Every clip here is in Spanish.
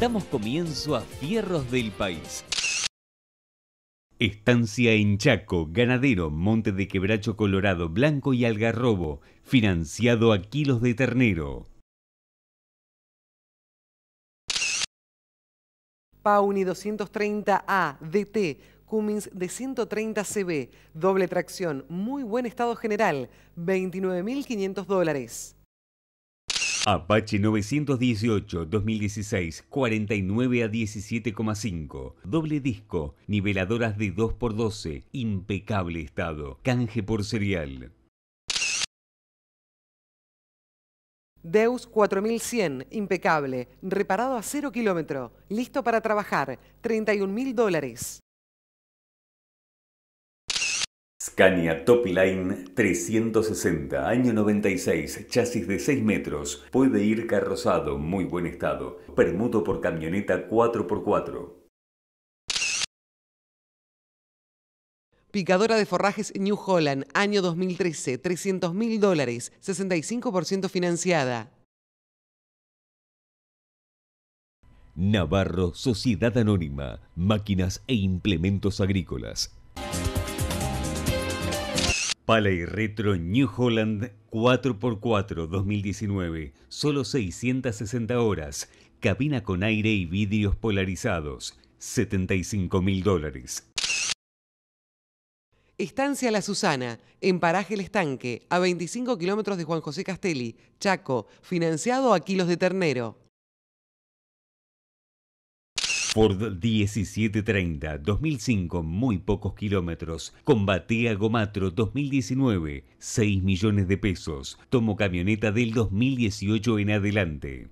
Damos comienzo a Fierros del País. Estancia en Chaco, Ganadero, Monte de Quebracho Colorado, Blanco y Algarrobo, financiado a kilos de ternero. Pauni 230A DT, Cummins de 130 CB, doble tracción, muy buen estado general, 29.500 dólares. Apache 918 2016 49 a 17,5. Doble disco, niveladoras de 2x12, impecable estado, canje por serial. Deus 4100, impecable, reparado a 0 kilómetro, listo para trabajar, 31 mil dólares. Scania Topline 360, año 96, chasis de 6 metros, puede ir carrozado, muy buen estado, permuto por camioneta 4x4. Picadora de forrajes New Holland, año 2013, 300 mil dólares, 65% financiada. Navarro Sociedad Anónima, máquinas e implementos agrícolas y Retro New Holland 4x4 2019, solo 660 horas, cabina con aire y vidrios polarizados, 75 mil dólares. Estancia La Susana, en Paraje El Estanque, a 25 kilómetros de Juan José Castelli, Chaco, financiado a kilos de ternero. Ford 1730, 2005, muy pocos kilómetros. Combatea Gomatro 2019, 6 millones de pesos. Tomo camioneta del 2018 en adelante.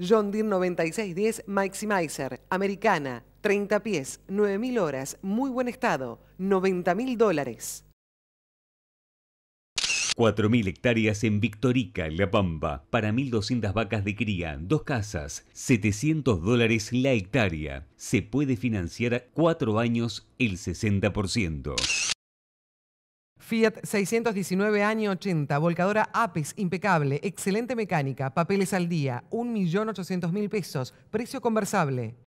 John Deere 9610 Maximizer, americana, 30 pies, 9.000 horas, muy buen estado, 90 mil dólares. 4.000 hectáreas en Victorica, en La Pampa, para 1.200 vacas de cría, dos casas, 700 dólares la hectárea. Se puede financiar cuatro años el 60%. Fiat 619 año 80, volcadora Apes, impecable, excelente mecánica, papeles al día, 1.800.000 pesos, precio conversable.